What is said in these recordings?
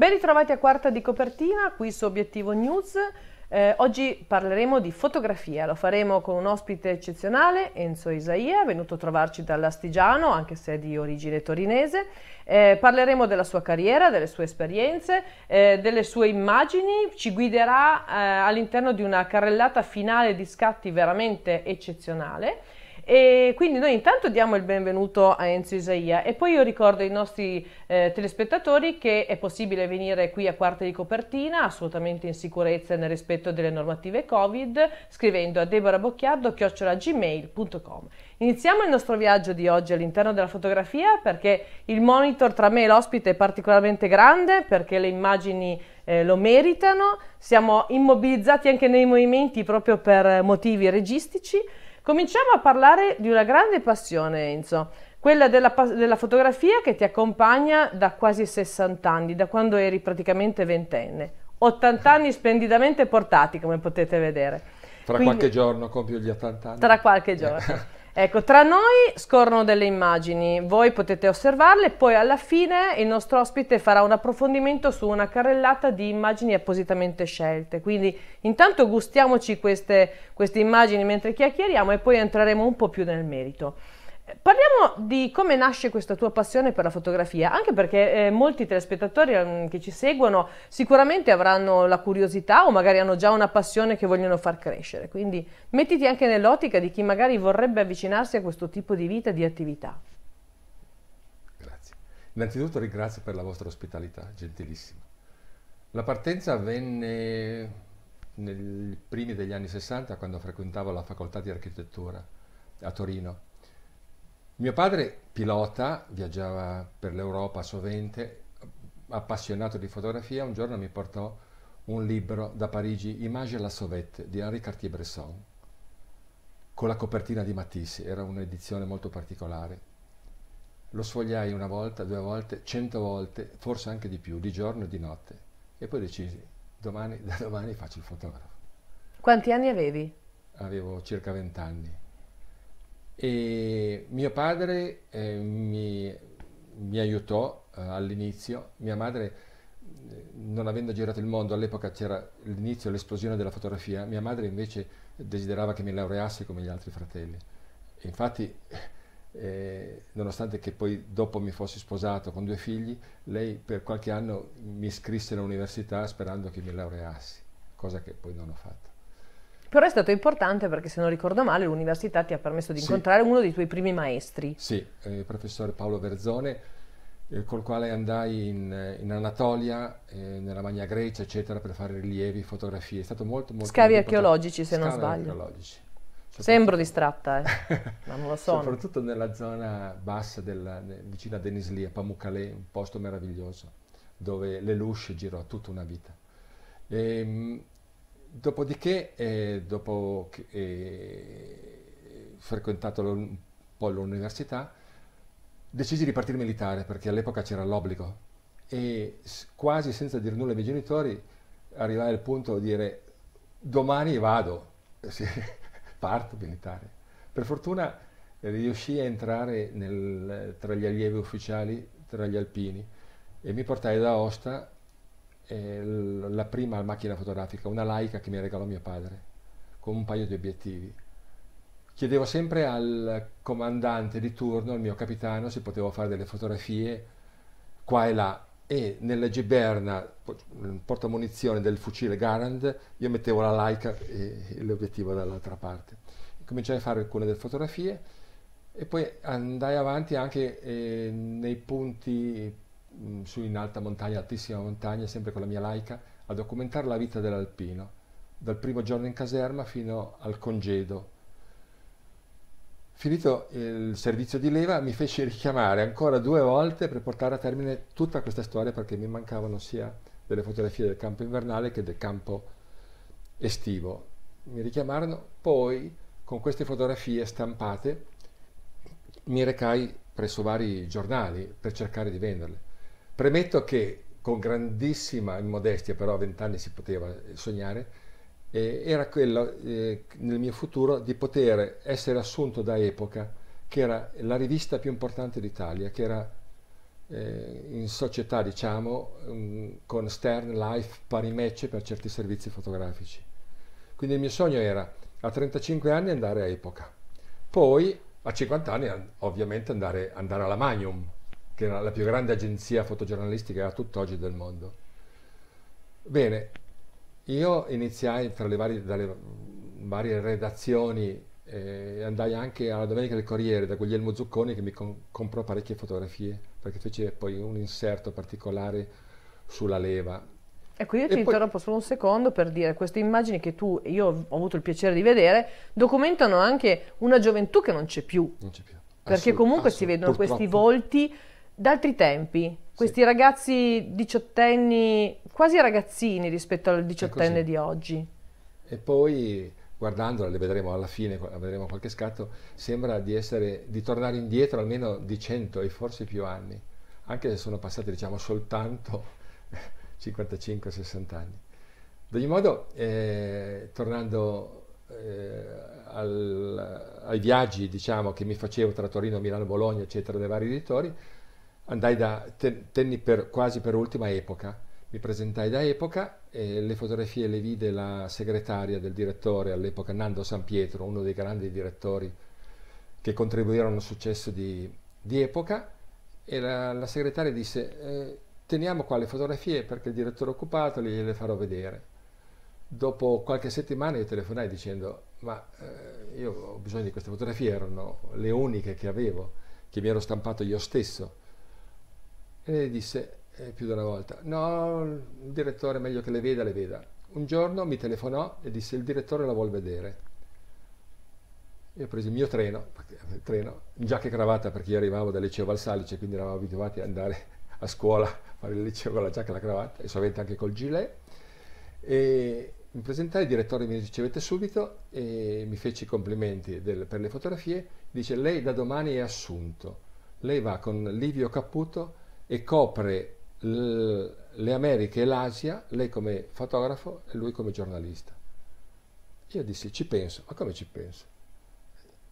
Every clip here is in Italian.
Ben ritrovati a quarta di copertina, qui su Obiettivo News. Eh, oggi parleremo di fotografia, lo faremo con un ospite eccezionale, Enzo Isaia, venuto a trovarci dall'Astigiano, anche se è di origine torinese. Eh, parleremo della sua carriera, delle sue esperienze, eh, delle sue immagini, ci guiderà eh, all'interno di una carrellata finale di scatti veramente eccezionale. E quindi noi intanto diamo il benvenuto a Enzo Isaia e poi io ricordo ai nostri eh, telespettatori che è possibile venire qui a Quarta di Copertina assolutamente in sicurezza e nel rispetto delle normative Covid scrivendo a deborabocchiardo.gmail.com Iniziamo il nostro viaggio di oggi all'interno della fotografia perché il monitor tra me e l'ospite è particolarmente grande perché le immagini eh, lo meritano, siamo immobilizzati anche nei movimenti proprio per motivi registici Cominciamo a parlare di una grande passione, Enzo, quella della, della fotografia che ti accompagna da quasi 60 anni, da quando eri praticamente ventenne. 80 anni splendidamente portati, come potete vedere. Tra Quindi, qualche giorno compio gli 80 anni. Tra qualche giorno. Ecco, tra noi scorrono delle immagini, voi potete osservarle, poi alla fine il nostro ospite farà un approfondimento su una carrellata di immagini appositamente scelte. Quindi intanto gustiamoci queste, queste immagini mentre chiacchieriamo e poi entreremo un po' più nel merito. Parliamo di come nasce questa tua passione per la fotografia, anche perché eh, molti telespettatori ehm, che ci seguono sicuramente avranno la curiosità o magari hanno già una passione che vogliono far crescere, quindi mettiti anche nell'ottica di chi magari vorrebbe avvicinarsi a questo tipo di vita e di attività. Grazie. Innanzitutto ringrazio per la vostra ospitalità, gentilissima. La partenza avvenne nei primi degli anni 60 quando frequentavo la facoltà di architettura a Torino mio padre pilota, viaggiava per l'Europa sovente, appassionato di fotografia, un giorno mi portò un libro da Parigi, Image à la Sauvette, di Henri Cartier-Bresson, con la copertina di Matisse, era un'edizione molto particolare. Lo sfogliai una volta, due volte, cento volte, forse anche di più, di giorno e di notte, e poi decisi, domani, da domani faccio il fotografo. Quanti anni avevi? Avevo circa vent'anni. E mio padre eh, mi, mi, aiutò eh, all'inizio, mia madre eh, non avendo girato il mondo, all'epoca c'era l'inizio, l'esplosione della fotografia, mia madre invece desiderava che mi laureassi come gli altri fratelli. E infatti, eh, nonostante che poi dopo mi fossi sposato con due figli, lei per qualche anno mi iscrisse all'università sperando che mi laureassi, cosa che poi non ho fatto. Però è stato importante perché, se non ricordo male, l'università ti ha permesso di incontrare sì. uno dei tuoi primi maestri. Sì, eh, il professore Paolo Verzone, eh, col quale andai in, eh, in Anatolia, eh, nella Magna Grecia, eccetera, per fare rilievi, fotografie. È stato molto, molto Scavi archeologici, se non sbaglio. Scavi archeologici. Sembro distratta, eh. ma non lo sono. Soprattutto nella zona bassa, della, vicino a Denizli, a Pamukkale, un posto meraviglioso, dove le Lelouch girò tutta una vita. E, ehm, Dopodiché, eh, dopo che, eh, frequentato un po' l'università, decisi di partire militare perché all'epoca c'era l'obbligo e quasi senza dire nulla ai miei genitori arrivai al punto di dire domani vado, eh, sì, parto militare. Per fortuna eh, riuscii a entrare nel, tra gli allievi ufficiali, tra gli alpini e mi portai da Osta eh, la prima macchina fotografica, una laica che mi regalò mio padre, con un paio di obiettivi. Chiedevo sempre al comandante di turno, al mio capitano, se potevo fare delle fotografie qua e là e nella giberna portamunizione del fucile Garand io mettevo la laica e, e l'obiettivo dall'altra parte. Cominciai a fare alcune delle fotografie e poi andai avanti anche eh, nei punti Mm, su in alta montagna, altissima montagna, sempre con la mia laica, a documentare la vita dell'alpino, dal primo giorno in caserma fino al congedo. Finito il servizio di leva mi fece richiamare ancora due volte per portare a termine tutta questa storia perché mi mancavano sia delle fotografie del campo invernale che del campo estivo. Mi richiamarono, poi con queste fotografie stampate mi recai presso vari giornali per cercare di venderle. Premetto che con grandissima immodestia, però a vent'anni si poteva eh, sognare, eh, era quello eh, nel mio futuro di poter essere assunto da Epoca, che era la rivista più importante d'Italia, che era eh, in società, diciamo, mm, con Stern, Life, pari match per certi servizi fotografici. Quindi il mio sogno era a 35 anni andare a Epoca, poi a 50 anni ovviamente andare, andare alla Magnum, che era la più grande agenzia fotogiornalistica a tutt'oggi del mondo. Bene, io iniziai tra le varie, dalle varie redazioni e eh, andai anche alla Domenica del Corriere da Guglielmo Zucconi che mi comprò parecchie fotografie perché fece poi un inserto particolare sulla leva. Ecco, io ti poi... interrompo solo un secondo per dire queste immagini che tu e io ho avuto il piacere di vedere documentano anche una gioventù che non c'è più. Non c'è più. Perché comunque si vedono purtroppo. questi volti d'altri tempi, questi sì. ragazzi diciottenni, quasi ragazzini rispetto al diciottenne di oggi. E poi guardandola, le vedremo alla fine, la vedremo qualche scatto, sembra di, essere, di tornare indietro almeno di cento e forse più anni, anche se sono passati diciamo soltanto 55-60 anni. Ad ogni modo, eh, tornando eh, al, ai viaggi diciamo, che mi facevo tra Torino, Milano, Bologna, eccetera, dei vari editori, andai da, tenni per, quasi per ultima epoca, mi presentai da epoca e le fotografie le vide la segretaria del direttore all'epoca, Nando San Pietro, uno dei grandi direttori che contribuirono al successo di, di epoca e la, la segretaria disse eh, teniamo qua le fotografie perché il direttore è occupato gliele farò vedere. Dopo qualche settimana io telefonai dicendo ma eh, io ho bisogno di queste fotografie, erano le uniche che avevo, che mi ero stampato io stesso e le disse eh, più di una volta, no, il direttore è meglio che le veda, le veda. Un giorno mi telefonò e disse il direttore la vuol vedere. Io ho preso il mio treno, il treno giacca e cravatta perché io arrivavo dal liceo Valsalice, quindi eravamo abituati ad andare a scuola, a fare il liceo con la giacca e la cravatta e sovente anche col gilet. E mi presentai, il direttore mi ricevette subito e mi fece i complimenti del, per le fotografie. Dice, lei da domani è assunto, lei va con Livio Caputo e copre le Americhe e l'Asia, lei come fotografo e lui come giornalista. Io dissi, ci penso, ma come ci penso?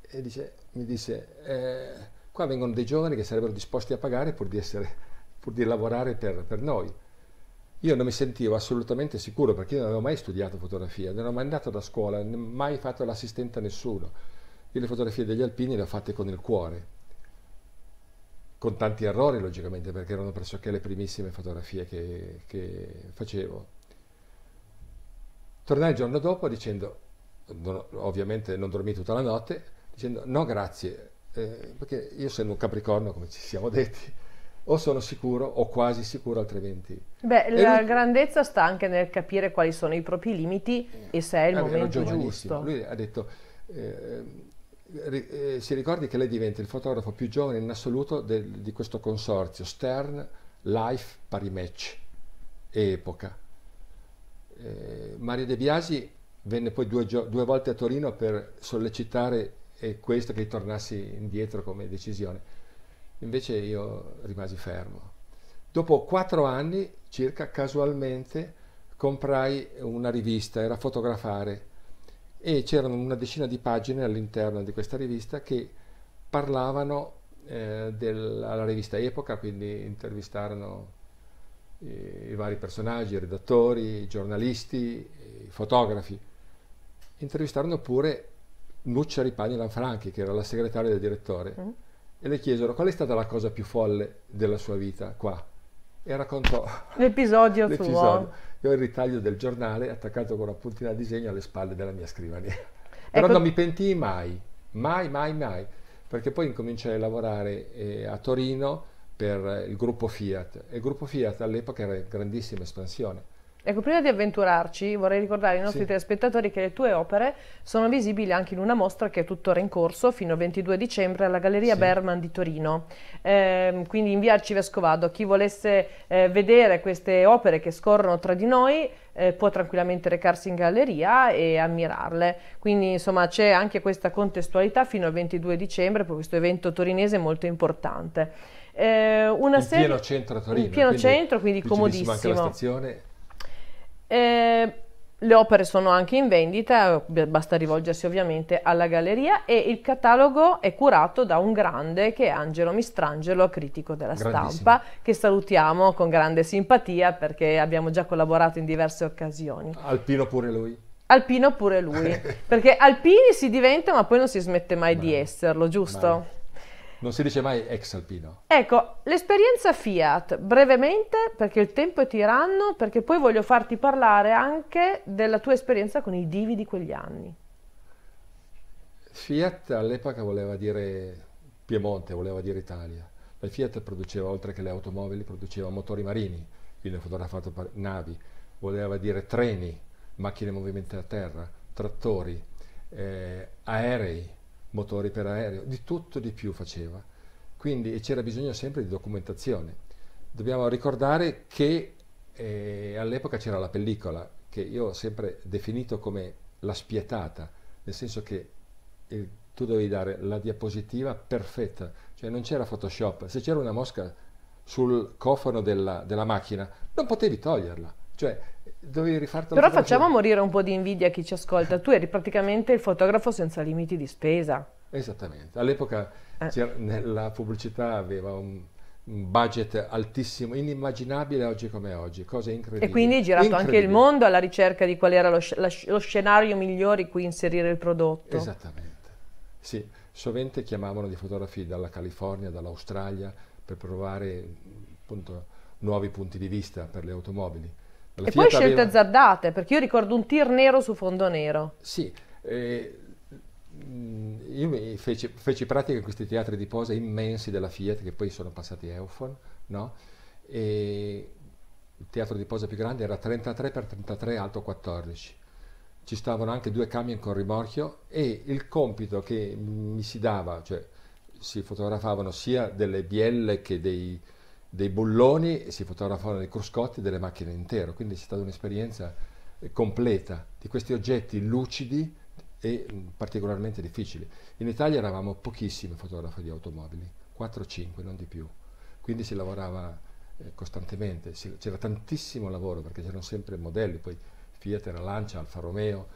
E dice, mi disse, eh, qua vengono dei giovani che sarebbero disposti a pagare pur di, essere, pur di lavorare per, per, noi. Io non mi sentivo assolutamente sicuro perché io non avevo mai studiato fotografia, non ero mai andato da scuola, mai fatto l'assistente a nessuno. Io le fotografie degli alpini le ho fatte con il cuore con tanti errori logicamente perché erano pressoché le primissime fotografie che, che facevo. Tornai il giorno dopo dicendo, non, ovviamente non dormì tutta la notte, dicendo no grazie, eh, perché io essendo un capricorno come ci siamo detti, o sono sicuro o quasi sicuro altrimenti. Beh, e la lui... grandezza sta anche nel capire quali sono i propri limiti eh, e se è il eh, momento giusto. Lui ha detto... Eh, eh, si ricordi che lei diventa il fotografo più giovane in assoluto del, di questo consorzio Stern Life Parimatch epoca. Eh, Mario De Biasi venne poi due, due, volte a Torino per sollecitare eh, questo che tornassi indietro come decisione. Invece io rimasi fermo. Dopo quattro anni circa, casualmente, comprai una rivista, era Fotografare, e c'erano una decina di pagine all'interno di questa rivista che parlavano eh, della rivista Epoca, quindi intervistarono i, eh, i vari personaggi, i redattori, i giornalisti, i fotografi. Intervistarono pure Nuccia Ripani Lanfranchi, che era la segretaria del direttore, mm. e le chiesero qual è stata la cosa più folle della sua vita qua e raccontò l'episodio, l'episodio. suo. Io ho il ritaglio del giornale attaccato con una puntina a disegno alle spalle della mia scrivania. Ecco Però non mi pentii mai, mai, mai, mai, perché poi incominciai a lavorare eh, a Torino per il gruppo Fiat. E il gruppo Fiat all'epoca era in grandissima espansione Ecco, prima di avventurarci vorrei ricordare ai nostri sì. telespettatori che le tue opere sono visibili anche in una mostra che è tuttora in corso fino al 22 dicembre alla Galleria sì. Berman di Torino. Eh, quindi in via Arcivescovado, chi volesse eh, vedere queste opere che scorrono tra di noi eh, può tranquillamente recarsi in galleria e ammirarle. Quindi insomma c'è anche questa contestualità fino al 22 dicembre per questo evento torinese molto importante. Eh, una in serie... pieno centro a Torino. In pieno quindi centro, quindi comodissimo. Anche la stazione eh, le opere sono anche in vendita, basta rivolgersi ovviamente alla galleria e il catalogo è curato da un grande che è Angelo Mistrangelo, critico della stampa, che salutiamo con grande simpatia perché abbiamo già collaborato in diverse occasioni. Alpino pure lui. Alpino pure lui, perché alpini si diventa ma poi non si smette mai Beh. di esserlo, giusto? Beh. Non si dice mai ex alpino. Ecco, l'esperienza Fiat, brevemente, perché il tempo è tiranno, perché poi voglio farti parlare anche della tua esperienza con i divi di quegli anni. Fiat all'epoca voleva dire Piemonte, voleva dire Italia. La Fiat produceva, oltre che le automobili, produceva motori marini, quindi ho fotografato navi, voleva dire treni, macchine movimentate a terra, trattori, eh, aerei, motori per aereo, di tutto di più faceva. Quindi c'era bisogno sempre di documentazione. Dobbiamo ricordare che eh, all'epoca c'era la pellicola, che io ho sempre definito come la spietata, nel senso che il, eh, tu dovevi dare la diapositiva perfetta, cioè non c'era Photoshop, se c'era una mosca sul cofano della, della macchina non potevi toglierla, cioè dovevi rifarti Però facciamo morire un po' di invidia a chi ci ascolta. Tu eri praticamente il fotografo senza limiti di spesa. Esattamente. All'epoca eh. la pubblicità aveva un, budget altissimo, inimmaginabile oggi come oggi, cose incredibili E quindi hai girato anche il mondo alla ricerca di qual era lo, lo scenario migliore in cui inserire il prodotto. Esattamente. Sì, sovente chiamavano di fotografi dalla California, dall'Australia per provare appunto nuovi punti di vista per le automobili. La e poi scelte aveva... azzardate, perché io ricordo un tir nero su fondo nero. Sì, eh, io feci, feci, pratica in questi teatri di posa immensi della Fiat, che poi sono passati a Eufon, no? E il teatro di posa più grande era 33 x 33 alto 14. Ci stavano anche due camion con rimorchio e il compito che mi si dava, cioè si fotografavano sia delle bielle che dei dei bulloni e si fotografavano dei cruscotti e delle macchine intero, quindi è stata un'esperienza eh, completa di questi oggetti lucidi e mm, particolarmente difficili. In Italia eravamo pochissimi fotografi di automobili, 4-5, non di più, quindi si lavorava eh, costantemente, si, c'era tantissimo lavoro perché c'erano sempre modelli, poi Fiat era Lancia, Alfa Romeo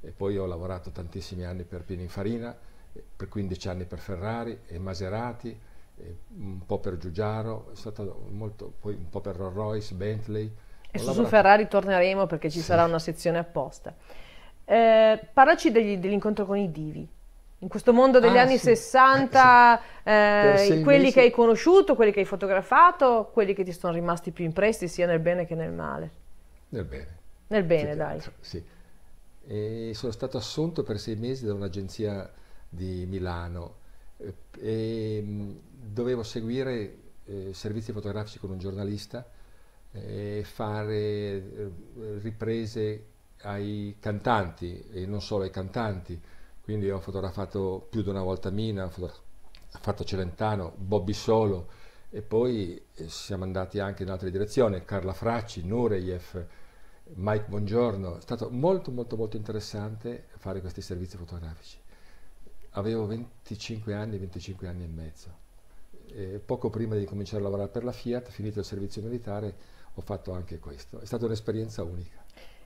e poi ho lavorato tantissimi anni per Pininfarina, per 15 anni per Ferrari e Maserati, eh, un po' per Giugiaro, è stata molto, poi un po' per Rolls Royce, Bentley. E su, su, Ferrari torneremo perché ci sì. sarà una sezione apposta. Eh, parlaci degli, dell'incontro con i divi. In questo mondo degli ah, anni sì. 60, eh, sì. Eh, quelli mesi. che hai conosciuto, quelli che hai fotografato, quelli che ti sono rimasti più impressi sia nel bene che nel male. Nel bene. Nel bene, dai. Sì. E sono stato assunto per sei mesi da un'agenzia di Milano. E, dovevo seguire eh, servizi fotografici con un giornalista e eh, fare eh, riprese ai cantanti e non solo ai cantanti. Quindi ho fotografato più di una volta Mina, ho fatto Celentano, Bobby Solo e poi eh, siamo andati anche in altre direzioni, Carla Fracci, Nureyev, Mike Buongiorno. È stato molto molto molto interessante fare questi servizi fotografici. Avevo 25 anni, 25 anni e mezzo eh, poco prima di cominciare a lavorare per la Fiat, finito il servizio militare, ho fatto anche questo. È stata un'esperienza unica.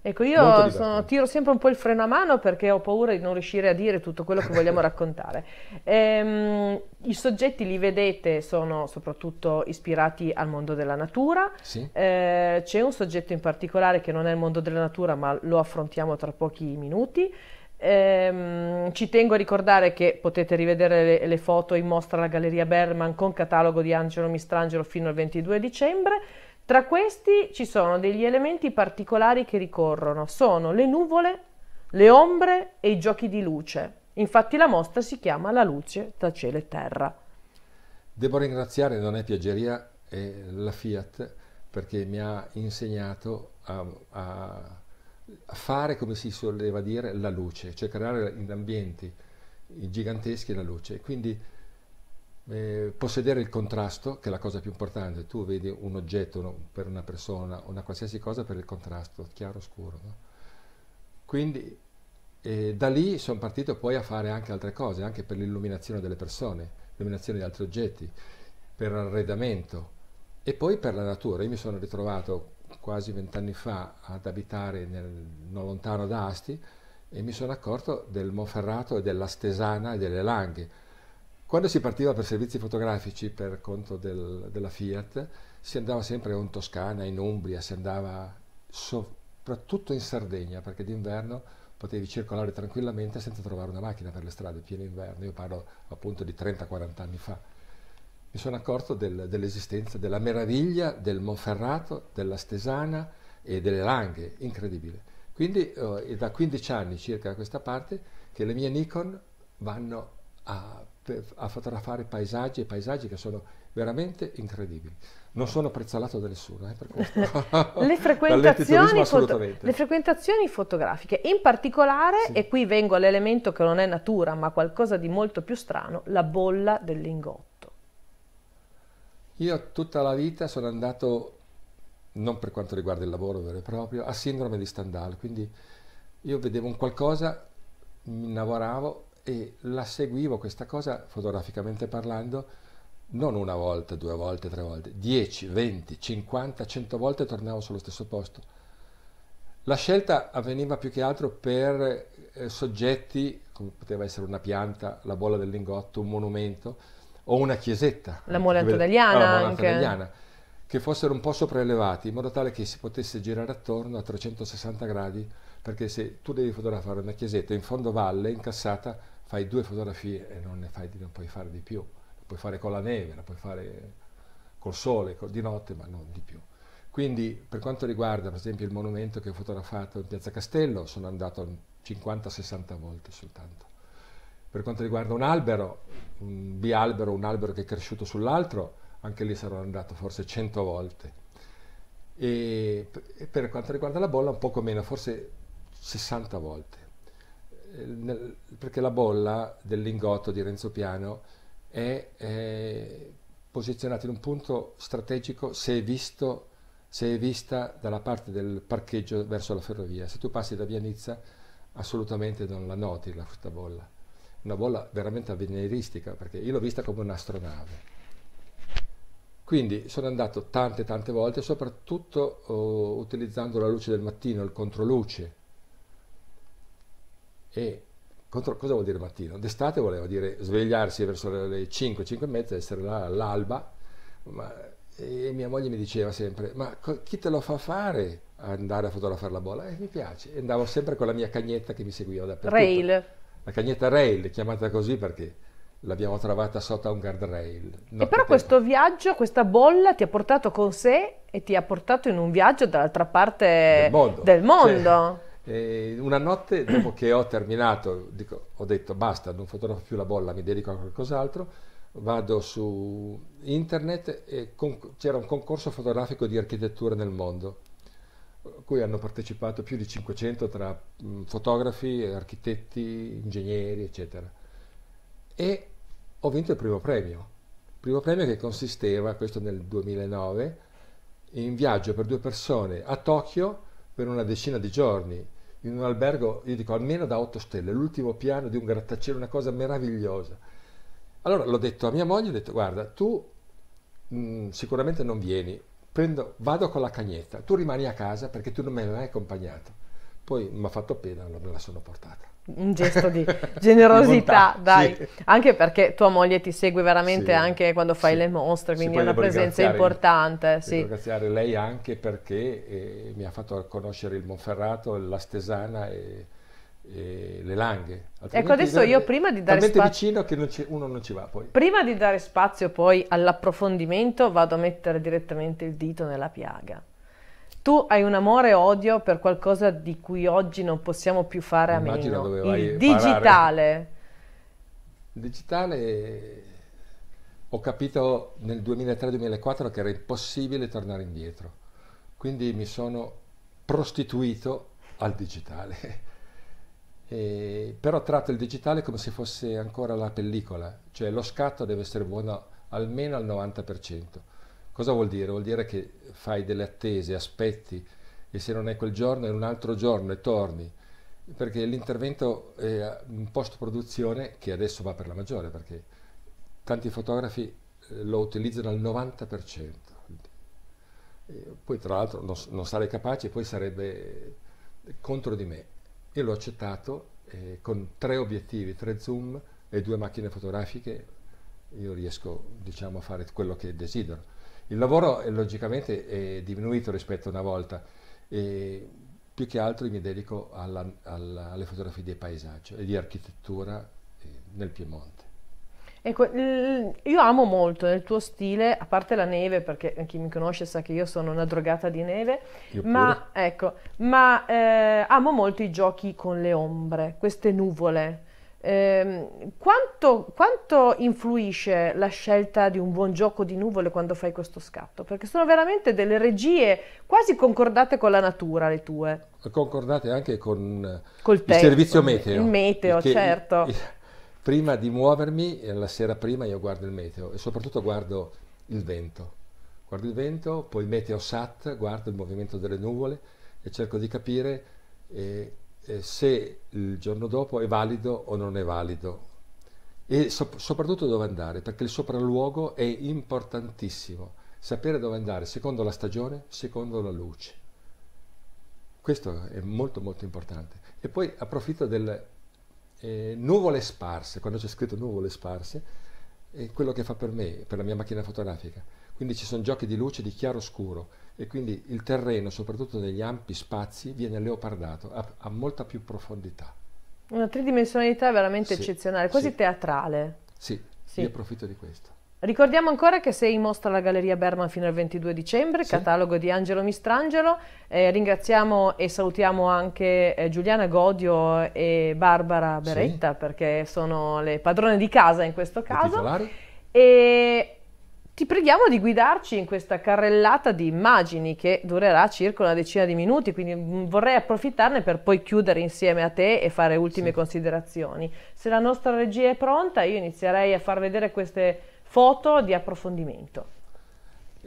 Ecco, io sono, tiro sempre un po' il freno a mano perché ho paura di non riuscire a dire tutto quello che vogliamo raccontare. Ehm, I soggetti li vedete, sono soprattutto ispirati al mondo della natura. Sì. Ehm, c'è un soggetto in particolare che non è il mondo della natura, ma lo affrontiamo tra pochi minuti. Ehm, ci tengo a ricordare che potete rivedere le, le, foto in mostra alla Galleria Berman con catalogo di Angelo Mistrangelo fino al 22 dicembre. Tra questi ci sono degli elementi particolari che ricorrono, sono le nuvole, le ombre e i giochi di luce. Infatti la mostra si chiama La luce tra cielo e terra. Devo ringraziare Donè Piaggeria e la Fiat perché mi ha insegnato a, a fare, come si soleva dire, la luce, cioè creare in ambienti giganteschi la luce. Quindi eh, possedere il contrasto, che è la cosa più importante, tu vedi un oggetto uno, per una persona, una qualsiasi cosa per il contrasto, chiaro scuro. No? Quindi eh, da lì sono partito poi a fare anche altre cose, anche per l'illuminazione delle persone, l'illuminazione di altri oggetti, per l'arredamento e poi per la natura. Io mi sono ritrovato quasi vent'anni fa ad abitare nel, non lontano da Asti e mi sono accorto del Monferrato e della Stesana e delle Langhe. Quando si partiva per servizi fotografici per conto del, della Fiat si andava sempre in Toscana, in Umbria, si andava soprattutto in Sardegna perché d'inverno potevi circolare tranquillamente senza trovare una macchina per le strade, pieno inverno, io parlo appunto di 30-40 anni fa mi sono accorto del, dell'esistenza, della meraviglia del Monferrato, della Stesana e delle Langhe, incredibile. Quindi eh, è da 15 anni circa a questa parte che le mie Nikon vanno a, a fotografare paesaggi e paesaggi che sono veramente incredibili. Non sono prezzolato da nessuno, eh, per questo. le, frequentazioni foto- le, frequentazioni fotografiche, in particolare, sì. e qui vengo all'elemento che non è natura, ma qualcosa di molto più strano, la bolla del lingotto. Io tutta la vita sono andato, non per quanto riguarda il lavoro vero e proprio, a sindrome di Stendhal, quindi io vedevo un qualcosa, mi innamoravo e la seguivo questa cosa fotograficamente parlando non una volta, due volte, tre volte, 10, 20, 50, 100 volte tornavo sullo stesso posto. La scelta avveniva più che altro per eh, soggetti, come poteva essere una pianta, la bolla del lingotto, un monumento, o una chiesetta. La mole Antonelliana ah, anche. Antonelliana, che fossero un po' sopraelevati in modo tale che si potesse girare attorno a 360 gradi perché se tu devi fotografare una chiesetta in fondo valle, incassata, fai due fotografie e non ne fai, non puoi fare di più. La puoi fare con la neve, la puoi fare col sole, di notte, ma non di più. Quindi per quanto riguarda per esempio il monumento che ho fotografato in Piazza Castello, sono andato 50-60 volte soltanto. Per quanto riguarda un albero, un bialbero, un albero che è cresciuto sull'altro, anche lì sarò andato forse 100 volte. E per quanto riguarda la bolla un poco meno, forse 60 volte. Eh, perché la bolla del lingotto di Renzo Piano è, è posizionata in un punto strategico se è, visto, se è vista dalla parte del parcheggio verso la ferrovia. Se tu passi da via Nizza assolutamente non la noti la frutta bolla una bolla veramente avveniristica, perché io l'ho vista come un'astronave. Quindi sono andato tante tante volte, soprattutto oh, utilizzando la luce del mattino, il controluce. E contro, cosa vuol dire mattino? D'estate voleva dire svegliarsi verso le 5, 5 e mezza, essere là all'alba, ma, e mia moglie mi diceva sempre, ma chi te lo fa fare andare a fotografare la bolla? E eh, mi piace, e andavo sempre con la mia cagnetta che mi seguiva dappertutto. Rail la cagnetta rail, chiamata così perché l'abbiamo trovata sotto a un guardrail. E però questo viaggio, questa bolla ti ha portato con sé e ti ha portato in un viaggio dall'altra parte del mondo. Del mondo. Cioè, una notte dopo che ho terminato, dico, ho detto basta, non fotografo più la bolla, mi dedico a qualcos'altro, vado su internet e con, c'era un concorso fotografico di architettura nel mondo a cui hanno partecipato più di 500 tra fotografi, architetti, ingegneri, eccetera. E ho vinto il primo premio. Il primo premio che consisteva, questo nel 2009, in viaggio per due persone a Tokyo per una decina di giorni, in un albergo, io dico, almeno da 8 stelle, l'ultimo piano di un grattacielo, una cosa meravigliosa. Allora l'ho detto a mia moglie, ho detto, guarda, tu mh, sicuramente non vieni, prendo, vado con la cagnetta, tu rimani a casa perché tu non me l'hai accompagnato. Poi mi ha fatto pena, non me la sono portata. Un gesto di generosità, di dai, sì. anche perché tua moglie ti segue veramente sì, anche quando fai sì. le mostre, quindi è una presenza importante. Sì. Ringraziare lei anche perché eh, mi ha fatto conoscere il Monferrato, la Stesana e eh, le langhe. Ecco, adesso io prima di dare spazio... vicino che non ci, uno non ci va poi. Prima di dare spazio poi all'approfondimento vado a mettere direttamente il dito nella piaga. Tu hai un amore e odio per qualcosa di cui oggi non possiamo più fare a Immagino meno. Dove il digitale. Il digitale ho capito nel 2003-2004 che era impossibile tornare indietro. Quindi mi sono prostituito al digitale eh, però tratta il digitale come se fosse ancora la pellicola, cioè lo scatto deve essere buono almeno al 90%. Cosa vuol dire? Vuol dire che fai delle attese, aspetti e se non è quel giorno è un altro giorno e torni, perché l'intervento è in post-produzione, che adesso va per la maggiore, perché tanti fotografi eh, lo utilizzano al 90%. E eh, poi tra l'altro non, non sarei capace, poi sarebbe contro di me. Io l'ho accettato eh, con tre obiettivi, tre zoom e due macchine fotografiche, io riesco diciamo, a fare quello che desidero. Il lavoro è, eh, logicamente è diminuito rispetto a una volta e più che altro mi dedico alla, alla, alle fotografie di paesaggio e di architettura eh, nel Piemonte. Ecco, io amo molto il tuo stile, a parte la neve, perché chi mi conosce sa che io sono una drogata di neve, io ma, ecco, ma eh, amo molto i giochi con le ombre, queste nuvole. Eh, quanto, quanto, influisce la scelta di un buon gioco di nuvole quando fai questo scatto? Perché sono veramente delle regie quasi concordate con la natura, le tue. Concordate anche con Col il te, servizio meteo. Il meteo, certo. Il, il, prima di muovermi, eh, la sera prima io guardo il meteo e soprattutto guardo il vento. Guardo il vento, poi meteo sat, guardo il movimento delle nuvole e cerco di capire eh, eh, se il giorno dopo è valido o non è valido e so- soprattutto dove andare, perché il sopralluogo è importantissimo. Sapere dove andare secondo la stagione, secondo la luce. Questo è molto molto importante. E poi approfitto del eh, nuvole sparse, quando c'è scritto nuvole sparse, è quello che fa per me, per la mia macchina fotografica. Quindi ci sono giochi di luce, di chiaro scuro e quindi il terreno, soprattutto negli ampi spazi, viene leopardato, a, ha molta più profondità. Una tridimensionalità veramente sì, eccezionale, quasi sì. teatrale. Sì, sì, io approfitto di questo. Ricordiamo ancora che sei in mostra alla Galleria Berman fino al 22 dicembre, sì. catalogo di Angelo Mistrangelo. Eh, ringraziamo e salutiamo anche eh, Giuliana Godio e Barbara Beretta sì. perché sono le padrone di casa in questo caso. E ti preghiamo di guidarci in questa carrellata di immagini che durerà circa una decina di minuti, quindi mm, vorrei approfittarne per poi chiudere insieme a te e fare ultime sì. considerazioni. Se la nostra regia è pronta, io inizierei a far vedere queste foto di approfondimento.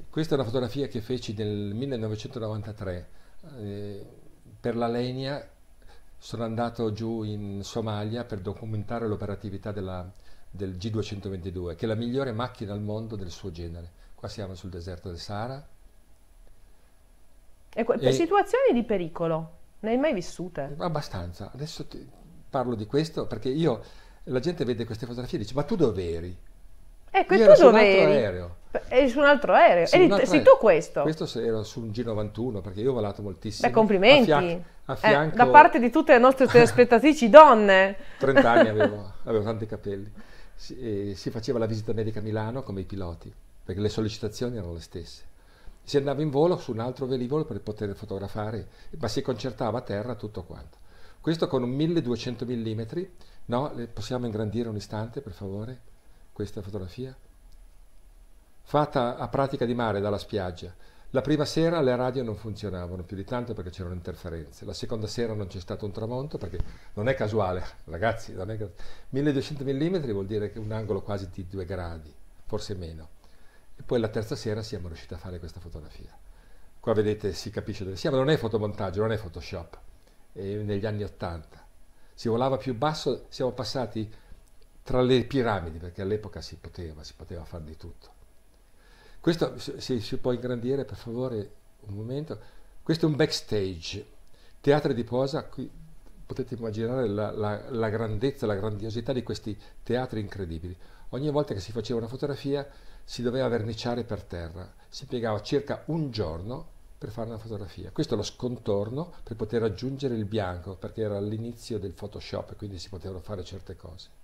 Questa è una fotografia che feci nel 1993. Eh, per la Lenia sono andato giù in Somalia per documentare l'operatività della, del G222, che è la migliore macchina al mondo del suo genere. Qua siamo sul deserto del Sahara. E, e situazioni di pericolo, ne hai mai vissute? Abbastanza. Adesso parlo di questo perché io, la gente vede queste fotografie e dice, ma tu dove eri? E eh, questo dove eri? su un altro aereo. Sì, eri, un altro sei tu questo? Questo ero su un G91 perché io ho volato moltissimo. Beh, complimenti. A, fianco, a fianco... Eh, da parte di tutte le nostre telespettatrici donne. 30 anni avevo, avevo tanti capelli. Si, eh, si, faceva la visita medica a Milano come i piloti perché le sollecitazioni erano le stesse. Si andava in volo su un altro velivolo per poter fotografare, ma si concertava a terra tutto quanto. Questo con un 1200 mm, no? possiamo ingrandire un istante per favore? questa fotografia? Fatta a pratica di mare dalla spiaggia. La prima sera le radio non funzionavano più di tanto perché c'erano interferenze. La seconda sera non c'è stato un tramonto perché non è casuale, ragazzi, non è casuale. 1200 mm vuol dire che un angolo quasi di 2 gradi, forse meno. E poi la terza sera siamo riusciti a fare questa fotografia. Qua vedete si capisce dove siamo, non è fotomontaggio, non è Photoshop. È negli anni 80. Si volava più basso, siamo passati tra le piramidi, perché all'epoca si poteva, si poteva fare di tutto. Questo, se si può ingrandire per favore un momento, questo è un backstage, teatri di posa, qui potete immaginare la, la, la grandezza, la grandiosità di questi teatri incredibili. Ogni volta che si faceva una fotografia si doveva verniciare per terra, si piegava circa un giorno per fare una fotografia. Questo è lo scontorno per poter aggiungere il bianco, perché era all'inizio del Photoshop, e quindi si potevano fare certe cose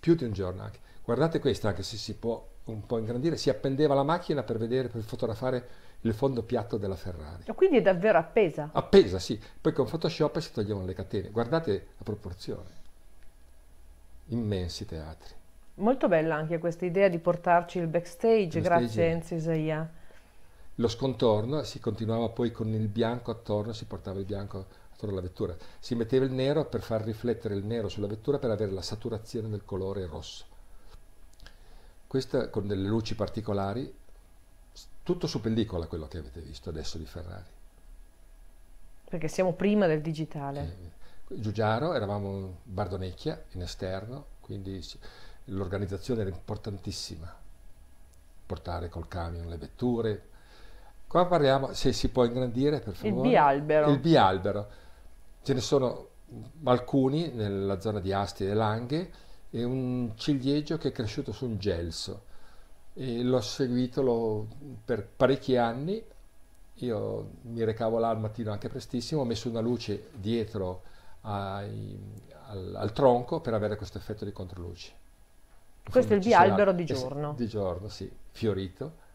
più di un giorno anche. Guardate questa, anche se si può un po' ingrandire, si appendeva la macchina per vedere, per fotografare il fondo piatto della Ferrari. Quindi è davvero appesa? Appesa, sì. Poi con Photoshop si toglievano le catene. Guardate la proporzione. Immensi teatri. Molto bella anche questa idea di portarci il backstage, il grazie a Enzo Isaia. Lo scontorno si continuava poi con il bianco attorno, si portava il bianco attorno alla vettura, si metteva il nero per far riflettere il nero sulla vettura per avere la saturazione del colore rosso. Questa con delle luci particolari, tutto su pellicola quello che avete visto adesso di Ferrari. Perché siamo prima del digitale. Eh, Giugiaro, eravamo in Bardonecchia in esterno, quindi l'organizzazione era importantissima. Portare col camion le vetture, Qua parliamo, se si può ingrandire per favore. Il bialbero. Il bialbero. Ce ne sono alcuni nella zona di Asti e Langhe e un ciliegio che è cresciuto su un gelso. E l'ho seguito lo, per parecchi anni, io mi recavo là al mattino anche prestissimo, ho messo una luce dietro ai, al, al, tronco per avere questo effetto di controluce. Questo è il bialbero di giorno. Di giorno, sì, fiorito,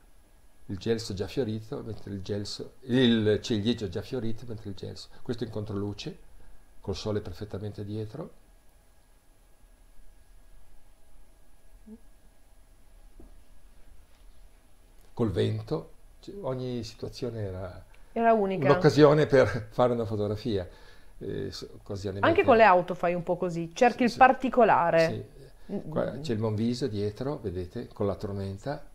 il gelso già fiorito, mentre il gelso, il ciliegio già fiorito, mentre il gelso. Questo in controluce col sole perfettamente dietro. Col vento, ogni situazione era, era unica. L'occasione per fare una fotografia. Eh, Anche con le auto fai un po' così, cerchi sì, il sì. particolare. Sì. Qua mm. c'è il Monviso dietro, vedete, con la tormenta.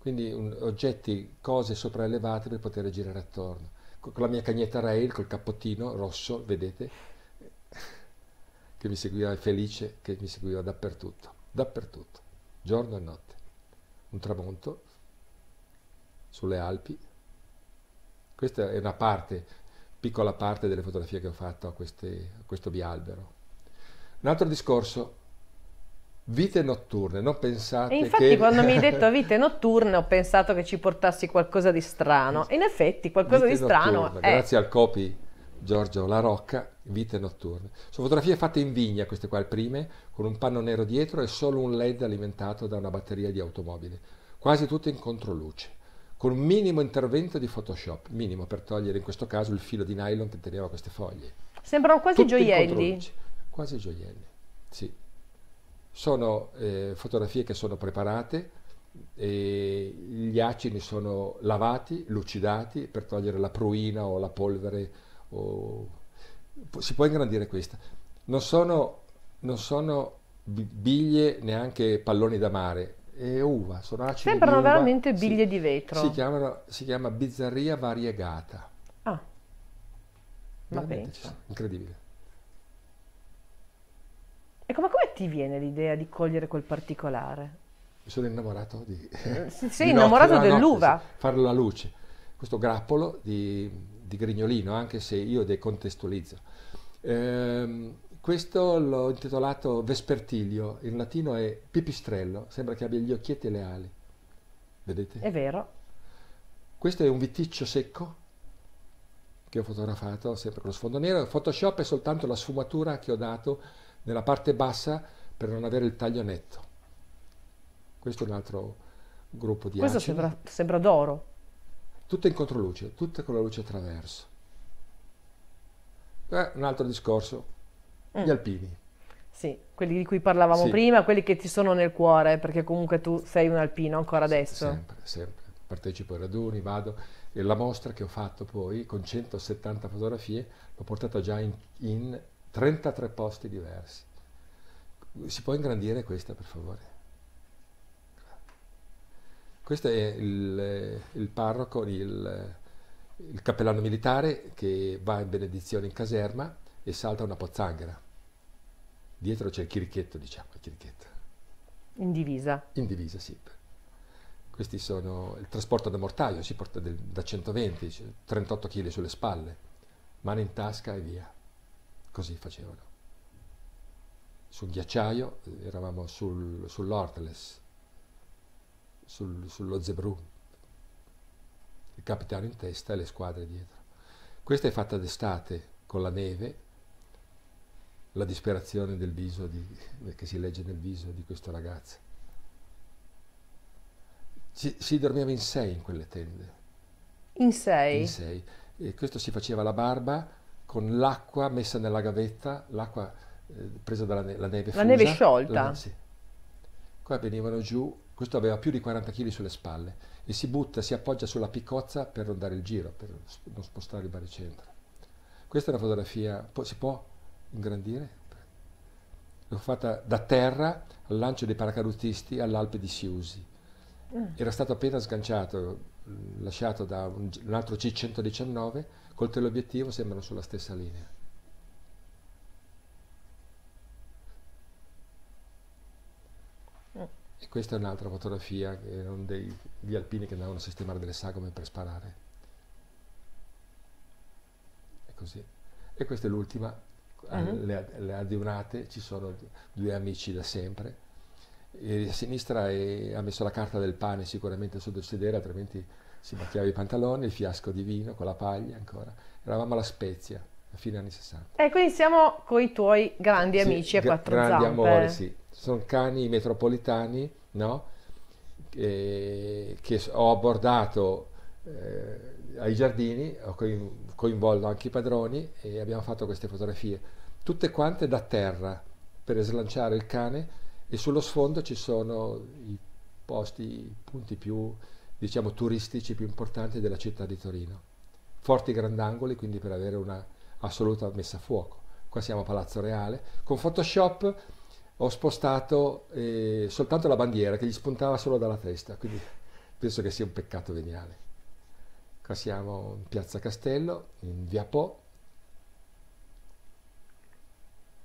Quindi un, oggetti, cose sopraelevate per poter girare attorno con la mia cagnetta Rail, col cappottino rosso, vedete, che mi seguiva felice, che mi seguiva dappertutto, dappertutto, giorno e notte. Un tramonto sulle Alpi. Questa è una parte, piccola parte delle fotografie che ho fatto a, queste, a questo bialbero. Un altro discorso Vite notturne, non pensate e infatti che... quando mi hai detto vite notturne ho pensato che ci portassi qualcosa di strano. In effetti qualcosa vite di strano è... Grazie al copy Giorgio La Rocca, Vite notturne. Sono fotografie fatte in vigna, queste qua, le prime, con un panno nero dietro e solo un LED alimentato da una batteria di automobile. Quasi tutte in controluce con un minimo intervento di Photoshop, minimo per togliere in questo caso il filo di nylon che teneva queste foglie. Sembrano quasi Tutti gioielli. Quasi gioielli, sì. Sono eh, fotografie che sono preparate, gli acini sono lavati, lucidati per togliere la pruina o la polvere, o... si può ingrandire questa. Non sono, non sono biglie neanche palloni da mare, è uva, sono acidi Sembrano veramente biglie si, di vetro. Si, chiamano, si chiama bizzarria variegata. Ah, ma penso. Incredibile. E come, come ti viene l'idea di cogliere quel particolare? Mi sono innamorato di... Eh, sì, sei di innamorato notte, dell'uva. Notte, fare la luce. Questo grappolo di, di, Grignolino, anche se io decontestualizzo. Ehm, questo l'ho intitolato Vespertilio, in latino è pipistrello, sembra che abbia gli occhietti e le ali. Vedete? È vero. Questo è un viticcio secco che ho fotografato sempre con lo sfondo nero. Photoshop è soltanto la sfumatura che ho dato nella parte bassa per non avere il taglio netto. Questo è un altro gruppo di Questo acidi. Questo sembra, sembra d'oro. Tutto in controluce, tutto con la luce attraverso. Eh, un altro discorso, mm. gli alpini. Sì, quelli di cui parlavamo sì. prima, quelli che ti sono nel cuore, perché comunque tu sei un alpino ancora adesso. Sempre, sempre. Partecipo ai raduni, vado. E la mostra che ho fatto poi, con 170 fotografie, l'ho portata già in, in 33 posti diversi. Si può ingrandire questa per favore? Questo è il, il parroco, il, il, cappellano militare che va in benedizione in caserma e salta una pozzanghera. Dietro c'è il chirichetto, diciamo, il chirichetto. In divisa. In divisa, sì. Questi sono il trasporto da mortaio, si porta del, da 120, 38 kg sulle spalle, mano in tasca e via. Così facevano. Sul ghiacciaio eravamo sul, sull'Orteles, sul, sullo Zebrù, il capitano in testa e le squadre dietro. Questa è fatta d'estate con la neve, la disperazione del viso di, che si legge nel viso di questo ragazzo. Si, si dormiva in sei in quelle tende. In sei? In sei. E questo si faceva la barba con l'acqua messa nella gavetta, l'acqua eh, presa dalla ne- la neve. Fusa, la neve sciolta. La, sì. Qua venivano giù, questo aveva più di 40 kg sulle spalle e si butta, si appoggia sulla piccozza per non dare il giro, per non spostare il baricentro. Questa è una fotografia, po- si può ingrandire? L'ho fatta da terra al lancio dei paracadutisti all'Alpe di Siusi. Mm. Era stato appena sganciato, lasciato da un, un altro C-119 col teleobiettivo sembrano sulla stessa linea. E questa è un'altra fotografia, erano degli alpini che andavano a sistemare delle sagome per sparare. E così. E questa è l'ultima, uh-huh. le, le adunate, ci sono due amici da sempre. E a sinistra è, ha messo la carta del pane sicuramente sotto il sedere, altrimenti si macchiava i pantaloni, il fiasco di vino con la paglia ancora. Eravamo alla Spezia, a fine anni 60. E eh, quindi siamo con i tuoi grandi sì, amici a quattro grandi zampe. Grandi amori, sì. Sono cani metropolitani, no? E, che ho abbordato eh, ai giardini, ho coinvolto anche i padroni e abbiamo fatto queste fotografie, tutte quante da terra, per slanciare il cane e sullo sfondo ci sono i posti, i punti più diciamo, turistici più importanti della città di Torino. Forti grandangoli, quindi per avere una assoluta messa a fuoco. Qua siamo a Palazzo Reale. Con Photoshop ho spostato eh, soltanto la bandiera che gli spuntava solo dalla testa, quindi penso che sia un peccato veniale. Qua siamo in Piazza Castello, in Via Po.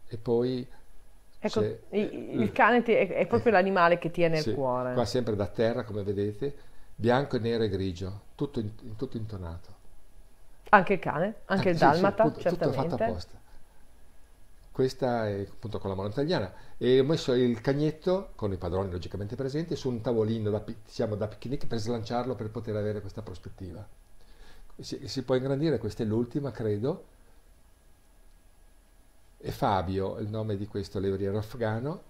E poi Ecco, il cane è, proprio l'animale che tiene sì, il cuore. Qua sempre da terra, come vedete, bianco, nero e grigio, tutto, in, tutto intonato. Anche il cane, anche, anche il sì, dalmata, sì, appunto, Tutto fatto apposta. Questa è appunto con la mano italiana. E ho messo il cagnetto, con i padroni logicamente presenti, su un tavolino da, diciamo, da picnic per slanciarlo per poter avere questa prospettiva. Si, si può ingrandire, questa è l'ultima, credo. E Fabio, il nome di questo levriero afghano,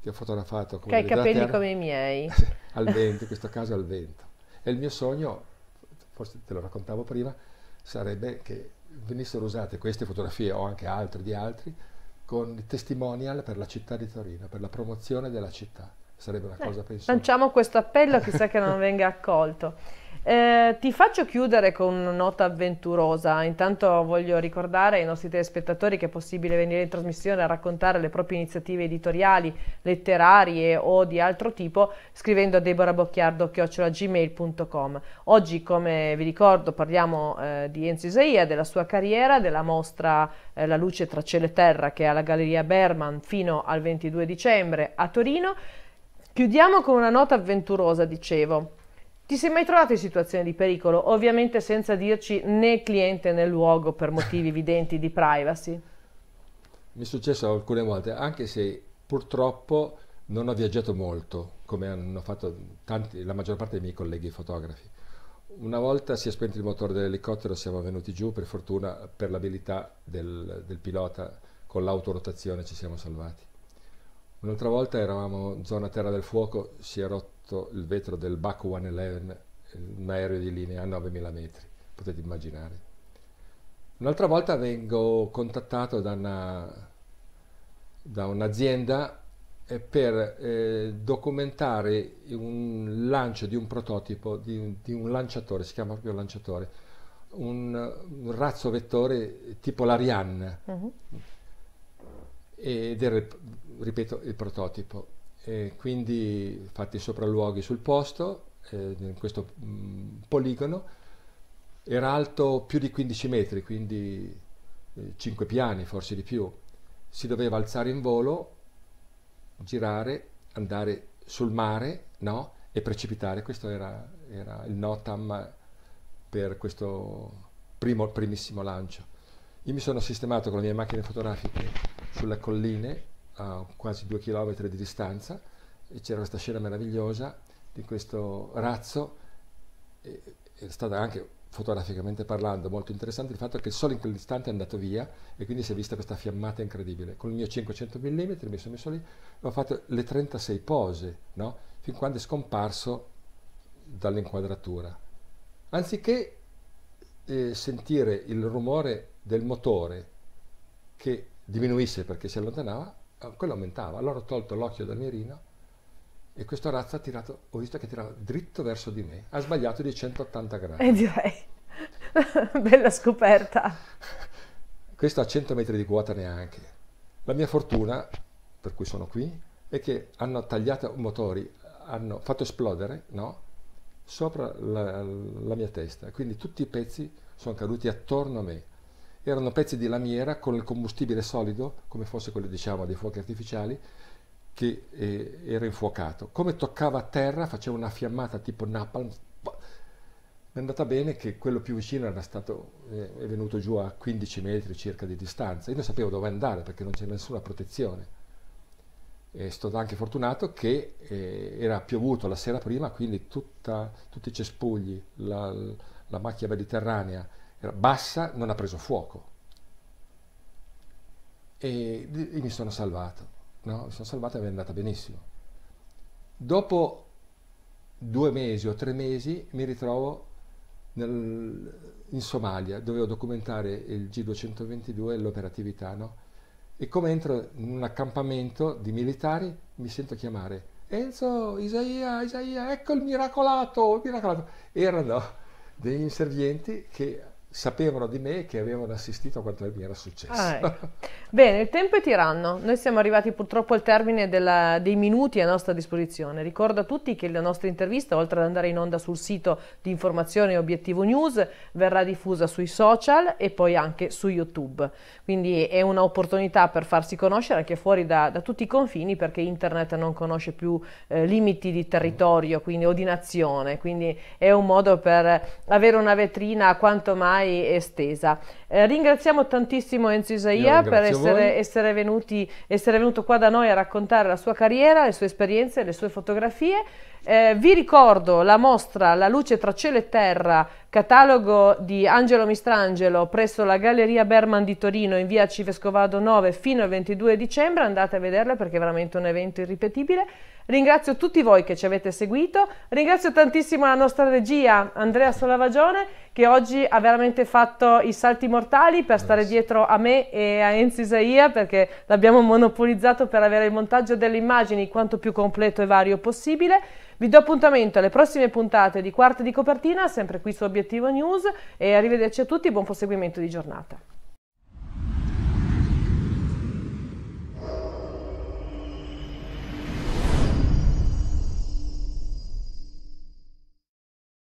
che ho fotografato con i capelli terra, come i miei al vento, in questo caso al vento. E il mio sogno, forse te lo raccontavo prima, sarebbe che venissero usate queste fotografie o anche altre di altri con testimonial per la città di Torino, per la promozione della città sarebbe la eh, cosa eh, penso. Lanciamo questo appello, chissà che non venga accolto. Eh, ti faccio chiudere con una nota avventurosa. Intanto voglio ricordare ai nostri telespettatori che è possibile venire in trasmissione a raccontare le proprie iniziative editoriali, letterarie o di altro tipo scrivendo a deborabocchiardo.gmail.com. Oggi, come vi ricordo, parliamo eh, di Enzo Isaia, della sua carriera, della mostra eh, La luce tra cielo e terra che è alla Galleria Berman fino al 22 dicembre a Torino. Chiudiamo con una nota avventurosa, dicevo. Ti sei mai trovato in situazione di pericolo? Ovviamente senza dirci né cliente né luogo per motivi evidenti di privacy. Mi è successo alcune volte, anche se purtroppo non ho viaggiato molto, come hanno fatto tanti, la maggior parte dei miei colleghi fotografi. Una volta si è spento il motore dell'elicottero, siamo venuti giù, per fortuna per l'abilità del, del pilota con l'autorotazione ci siamo salvati. Un'altra volta eravamo in zona Terra del Fuoco, si è rotto il vetro del Baku 111, un aereo di linea a 9000 metri, potete immaginare. Un'altra volta vengo contattato da, una, da un'azienda eh, per eh, documentare un lancio di un prototipo, di, di un lanciatore, si chiama proprio lanciatore, un, un razzo vettore tipo l'Ariane. Uh-huh. Mhm. Ed era ripeto, il prototipo. E quindi fatti sopralluoghi sul posto, eh, in questo mm, poligono, era alto più di 15 metri, quindi 5 eh, piani, forse di più. Si doveva alzare in volo, girare, andare sul mare no? e precipitare. Questo era, era il NOTAM per questo primo, primissimo lancio. Io mi sono sistemato con le mie macchine fotografiche sulle colline a quasi due chilometri di distanza e c'era questa scena meravigliosa di questo razzo, e, è stata anche fotograficamente parlando molto interessante il fatto che il sole in quell'istante è andato via e quindi si è vista questa fiammata incredibile. Con il mio 500 mm mi sono messo lì, ho fatto le 36 pose, no? fin quando è scomparso dall'inquadratura. Anziché eh, sentire il rumore del motore che diminuisse perché si allontanava, Ah, quello aumentava. Allora ho tolto l'occhio dal mirino e questo razzo ha tirato, ho visto che tirava dritto verso di me, ha sbagliato di 180 gradi. E eh, direi, bella scoperta. Questo a 100 metri di quota neanche. La mia fortuna, per cui sono qui, è che hanno tagliato motori, hanno fatto esplodere, no? Sopra la, la mia testa, quindi tutti i pezzi sono caduti attorno a me erano pezzi di lamiera con il combustibile solido, come fosse quello diciamo dei fuochi artificiali, che eh, era infuocato. Come toccava a terra faceva una fiammata tipo napalm. Mi è andata bene che quello più vicino era stato, eh, è venuto giù a 15 metri circa di distanza. Io non sapevo dove andare perché non c'era nessuna protezione. E stato anche fortunato che eh, era piovuto la sera prima, quindi tutta, tutti i cespugli, la, la macchia mediterranea bassa, non ha preso fuoco. E, mi sono salvato, no? Mi sono salvato e mi è andata benissimo. Dopo due mesi o tre mesi mi ritrovo nel, in Somalia, dovevo documentare il G222 e l'operatività, no? E come entro in un accampamento di militari mi sento chiamare Enzo, Isaia, Isaia, ecco il miracolato, il miracolato. Erano degli inservienti che sapevano di me e che avevano assistito a quanto mi era successo. Ah, ecco. Bene, il tempo è tiranno. Noi siamo arrivati purtroppo al termine della, dei minuti a nostra disposizione. Ricordo a tutti che la nostra intervista, oltre ad andare in onda sul sito di informazione Obiettivo News, verrà diffusa sui social e poi anche su YouTube. Quindi è un'opportunità per farsi conoscere anche fuori da, da, tutti i confini perché internet non conosce più eh, limiti di territorio quindi, o di nazione. Quindi è un modo per avere una vetrina quanto mai ormai estesa. Eh, ringraziamo tantissimo Enzo Isaia per essere, essere, venuti, essere, venuto qua da noi a raccontare la sua carriera, le sue esperienze, le sue fotografie. Eh, vi ricordo la mostra La luce tra cielo e terra, catalogo di Angelo Mistrangelo presso la Galleria Berman di Torino in via Civescovado 9 fino al 22 dicembre. Andate a vederla perché è veramente un evento irripetibile. Ringrazio tutti voi che ci avete seguito, ringrazio tantissimo la nostra regia Andrea Solavagione che oggi ha veramente fatto i salti mortali per stare dietro a me e a Enzi Isaia perché l'abbiamo monopolizzato per avere il montaggio delle immagini quanto più completo e vario possibile. Vi do appuntamento alle prossime puntate di Quarta di Copertina, sempre qui su Obiettivo News e arrivederci a tutti, buon proseguimento di giornata.